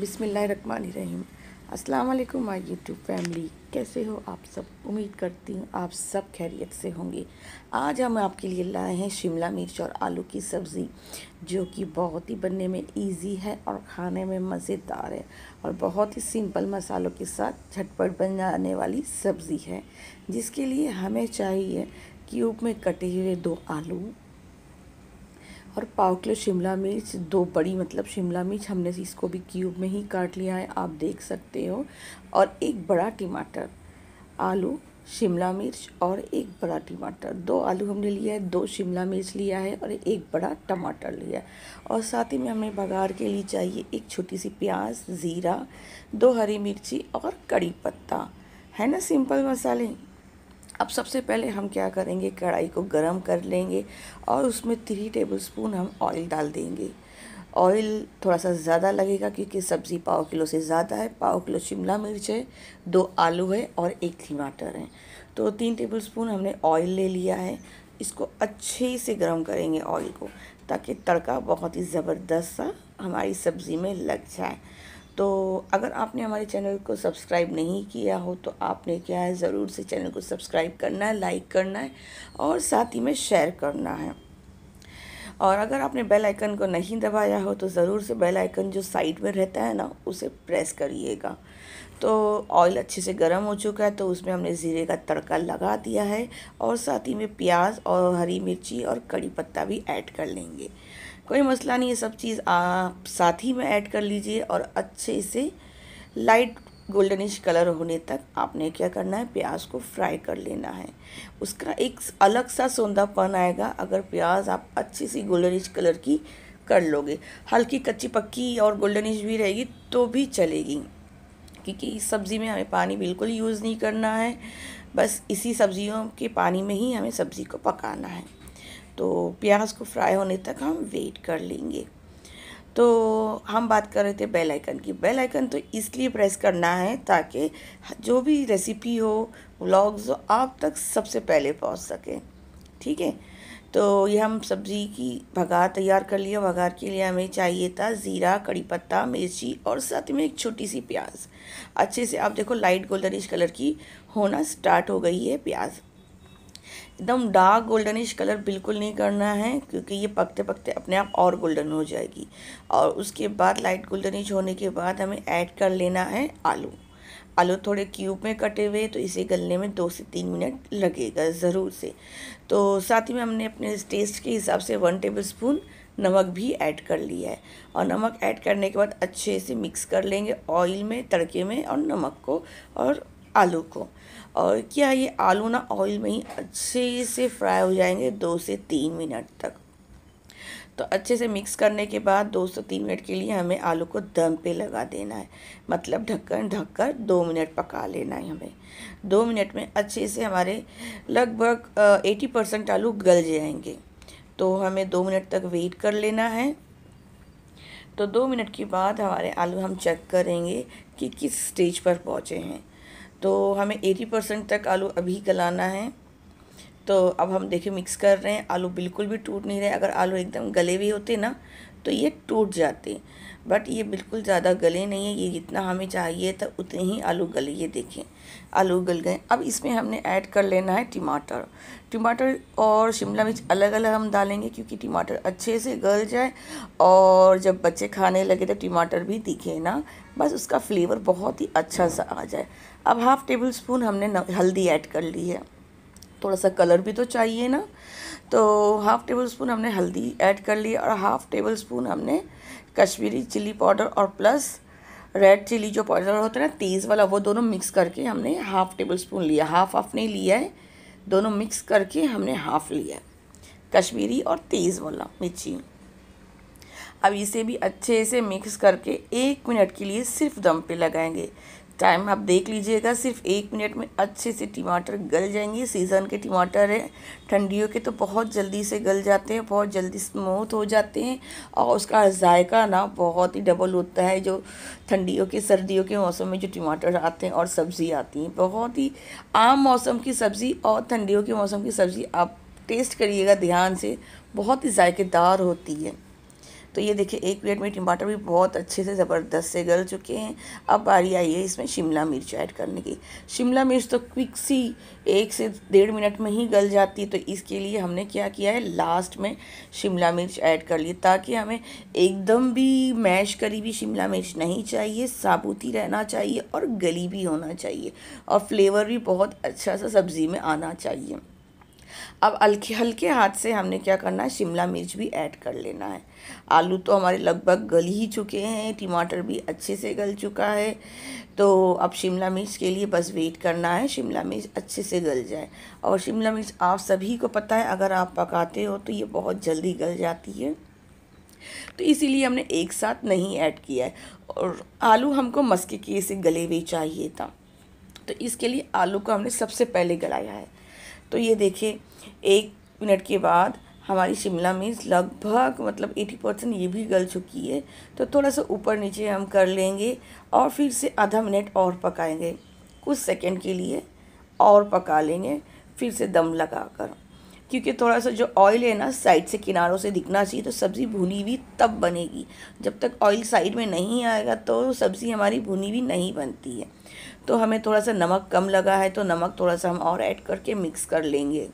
बिसमीम अस्सलाम my YouTube family कैसे हो आप सब उम्मीद करती हूँ आप सब खैरियत से होंगे आज हम आपके लिए लाए हैं शिमला मिर्च और आलू की सब्ज़ी जो कि बहुत ही बनने में इजी है और खाने में मज़ेदार है और बहुत ही सिंपल मसालों के साथ झटपट बन जाने वाली सब्ज़ी है जिसके लिए हमें चाहिए क्यूब में कटे हुए दो आलू और पाव किलो शिमला मिर्च दो बड़ी मतलब शिमला मिर्च हमने इसको भी क्यूब में ही काट लिया है आप देख सकते हो और एक बड़ा टमाटर आलू शिमला मिर्च और एक बड़ा टमाटर दो आलू हमने लिया है दो शिमला मिर्च लिया है और एक बड़ा टमाटर लिया है और साथ ही में हमें बघार के लिए चाहिए एक छोटी सी प्याज ज़ीरा दो हरी मिर्ची और कड़ी पत्ता है ना सिंपल मसाले अब सबसे पहले हम क्या करेंगे कढ़ाई को गर्म कर लेंगे और उसमें थ्री टेबल स्पून हम ऑयल डाल देंगे ऑयल थोड़ा सा ज़्यादा लगेगा क्योंकि सब्ज़ी पाव किलो से ज़्यादा है पाव किलो शिमला मिर्च है दो आलू है और एक टमाटर है तो तीन टेबल स्पून हमने ऑयल ले लिया है इसको अच्छे से गर्म करेंगे ऑयल को ताकि तड़का बहुत ही ज़बरदस्त सा हमारी सब्ज़ी में लग जाए तो अगर आपने हमारे चैनल को सब्सक्राइब नहीं किया हो तो आपने क्या है ज़रूर से चैनल को सब्सक्राइब करना है लाइक करना है और साथ ही में शेयर करना है और अगर आपने बेल आइकन को नहीं दबाया हो तो ज़रूर से बेल आइकन जो साइड में रहता है ना उसे प्रेस करिएगा तो ऑयल अच्छे से गर्म हो चुका है तो उसमें हमने ज़ीरे का तड़का लगा दिया है और साथ ही में प्याज और हरी मिर्ची और कड़ी पत्ता भी ऐड कर लेंगे कोई मसला नहीं ये सब चीज़ आप साथ ही में ऐड कर लीजिए और अच्छे से लाइट गोल्डनिश कलर होने तक आपने क्या करना है प्याज को फ्राई कर लेना है उसका एक अलग सा सौंदापन आएगा अगर प्याज आप अच्छी सी गोल्डनिश कलर की कर लोगे हल्की कच्ची पक्की और गोल्डनिश भी रहेगी तो भी चलेगी क्योंकि इस सब्ज़ी में हमें पानी बिल्कुल यूज़ नहीं करना है बस इसी सब्ज़ियों के पानी में ही हमें सब्ज़ी को पकाना है तो प्याज को फ्राई होने तक हम वेट कर लेंगे तो हम बात कर रहे थे बेल आइकन की बेल आइकन तो इसलिए प्रेस करना है ताकि जो भी रेसिपी हो व्लॉग्स हो आप तक सबसे पहले पहुंच सके ठीक है तो ये हम सब्ज़ी की भगार तैयार कर लिया भगार के लिए हमें चाहिए था ज़ीरा कड़ी पत्ता मिर्ची और साथ में एक छोटी सी प्याज अच्छे से आप देखो लाइट गोल्डनिश कलर की होना स्टार्ट हो गई है प्याज़ एकदम डार्क गोल्डनिश कलर बिल्कुल नहीं करना है क्योंकि ये पकते पकते अपने आप और गोल्डन हो जाएगी और उसके बाद लाइट गोल्डनिश होने के बाद हमें ऐड कर लेना है आलू आलू थोड़े क्यूब में कटे हुए तो इसे गलने में दो से तीन मिनट लगेगा ज़रूर से तो साथ ही में हमने अपने टेस्ट के हिसाब से वन टेबल स्पून नमक भी ऐड कर लिया है और नमक ऐड करने के बाद अच्छे से मिक्स कर लेंगे ऑयल में तड़के में और नमक को और आलू को और क्या ये आलू ना ऑयल में ही अच्छे से फ्राई हो जाएंगे दो से तीन मिनट तक तो अच्छे से मिक्स करने के बाद दो से तीन मिनट के लिए हमें आलू को दम पे लगा देना है मतलब ढक्कन ढककर दो मिनट पका लेना है हमें दो मिनट में अच्छे से हमारे लगभग एटी परसेंट आलू गल जाएंगे तो हमें दो मिनट तक वेट कर लेना है तो दो मिनट के बाद हमारे आलू हम चेक करेंगे कि किस स्टेज पर पहुँचे हैं तो हमें एटी परसेंट तक आलू अभी गलाना है तो अब हम देखिए मिक्स कर रहे हैं आलू बिल्कुल भी टूट नहीं रहे अगर आलू एकदम गले भी होते ना तो ये टूट जाते बट ये बिल्कुल ज़्यादा गले नहीं है ये जितना हमें चाहिए था उतने ही आलू गले ये देखें आलू गल गए अब इसमें हमने ऐड कर लेना है टमाटर टमाटर और शिमला मिर्च अलग अलग हम डालेंगे क्योंकि टमाटर अच्छे से गल जाए और जब बच्चे खाने लगे तो टमाटर भी दिखे ना बस उसका फ्लेवर बहुत ही अच्छा सा आ जाए अब हाफ़ टेबल स्पून हमने हल्दी ऐड कर ली है थोड़ा सा कलर भी तो चाहिए ना तो हाफ़ टेबल स्पून हमने हल्दी ऐड कर ली और हाफ़ टेबल स्पून हमने कश्मीरी चिली पाउडर और प्लस रेड चिली जो पाउडर होता है ना तेज़ वाला वो दोनों मिक्स करके हमने हाफ़ टेबल स्पून लिया हाफ़ हाफ नहीं लिया है दोनों मिक्स करके हमने हाफ़ लिया कश्मीरी और तेज़ वाला मिर्ची अब इसे भी अच्छे से मिक्स करके एक मिनट के लिए सिर्फ दम पे लगाएंगे टाइम आप देख लीजिएगा सिर्फ एक मिनट में अच्छे से टमाटर गल जाएंगे सीज़न के टमाटर हैं ठंडियों के तो बहुत जल्दी से गल जाते हैं बहुत जल्दी स्मूथ हो जाते हैं और उसका जायका ना बहुत ही डबल होता है जो ठंडियों के सर्दियों के मौसम में जो टमाटर आते हैं और सब्ज़ी आती हैं बहुत ही आम मौसम की सब्ज़ी और ठंडियों के मौसम की सब्ज़ी आप टेस्ट करिएगा ध्यान से बहुत ही जायकेदार होती है तो ये देखिए एक प्लेट में टमाटर भी बहुत अच्छे से ज़बरदस्त से गल चुके हैं अब बारी आई है इसमें शिमला मिर्च ऐड करने की शिमला मिर्च तो क्विक सी एक से डेढ़ मिनट में ही गल जाती है तो इसके लिए हमने क्या किया है लास्ट में शिमला मिर्च ऐड कर ली ताकि हमें एकदम भी मैश करी हुई शिमला मिर्च नहीं चाहिए साबुत ही रहना चाहिए और गली भी होना चाहिए और फ्लेवर भी बहुत अच्छा सा सब्ज़ी में आना चाहिए अब हल्के हल्के हाथ से हमने क्या करना है शिमला मिर्च भी ऐड कर लेना है आलू तो हमारे लगभग गल ही चुके हैं टमाटर भी अच्छे से गल चुका है तो अब शिमला मिर्च के लिए बस वेट करना है शिमला मिर्च अच्छे से गल जाए और शिमला मिर्च आप सभी को पता है अगर आप पकाते हो तो ये बहुत जल्दी गल जाती है तो इसीलिए हमने एक साथ नहीं ऐड किया है और आलू हमको मस्के किए से गले हुए चाहिए था तो इसके लिए आलू को हमने सबसे पहले गलाया है तो ये देखिए एक मिनट के बाद हमारी शिमला मिर्च लगभग मतलब 80 परसेंट ये भी गल चुकी है तो थोड़ा सा ऊपर नीचे हम कर लेंगे और फिर से आधा मिनट और पकाएंगे कुछ सेकंड के लिए और पका लेंगे फिर से दम लगा कर क्योंकि थोड़ा सा जो ऑयल है ना साइड से किनारों से दिखना चाहिए तो सब्ज़ी भुनी हुई तब बनेगी जब तक ऑयल साइड में नहीं आएगा तो सब्ज़ी हमारी भुनी हुई नहीं बनती है तो हमें थोड़ा सा नमक कम लगा है तो नमक थोड़ा सा हम और ऐड करके मिक्स कर लेंगे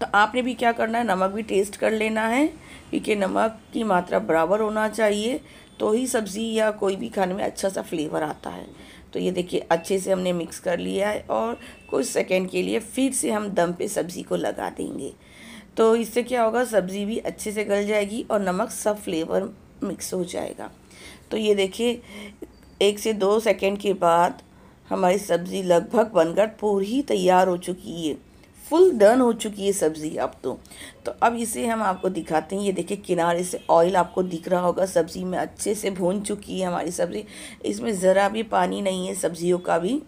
तो आपने भी क्या करना है नमक भी टेस्ट कर लेना है क्योंकि नमक की मात्रा बराबर होना चाहिए तो ही सब्ज़ी या कोई भी खाने में अच्छा सा फ्लेवर आता है तो ये देखिए अच्छे से हमने मिक्स कर लिया है और कुछ सेकेंड के लिए फिर से हम दम पे सब्ज़ी को लगा देंगे तो इससे क्या होगा सब्ज़ी भी अच्छे से गल जाएगी और नमक सब फ्लेवर मिक्स हो जाएगा तो ये देखिए एक से दो सेकेंड के बाद हमारी सब्ज़ी लगभग बनकर पूरी तैयार हो चुकी है फुल डन हो चुकी है सब्ज़ी अब तो तो अब इसे हम आपको दिखाते हैं ये देखिए किनारे से ऑयल आपको दिख रहा होगा सब्ज़ी में अच्छे से भून चुकी है हमारी सब्ज़ी इसमें ज़रा भी पानी नहीं है सब्ज़ियों का भी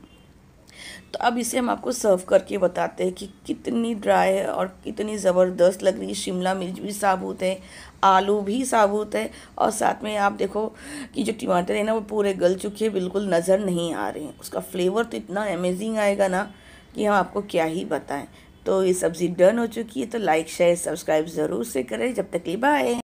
तो अब इसे हम आपको सर्व करके बताते हैं कि कितनी ड्राई है और कितनी ज़बरदस्त लग रही है शिमला मिर्च भी साबुत है आलू भी साबुत है और साथ में आप देखो कि जो टमाटर है ना वो पूरे गल चुके हैं बिल्कुल नज़र नहीं आ रहे हैं उसका फ्लेवर तो इतना अमेजिंग आएगा ना कि हम आपको क्या ही बताएं तो ये सब्ज़ी डन हो चुकी है तो लाइक शेयर सब्सक्राइब ज़रूर से करें जब तक के बाय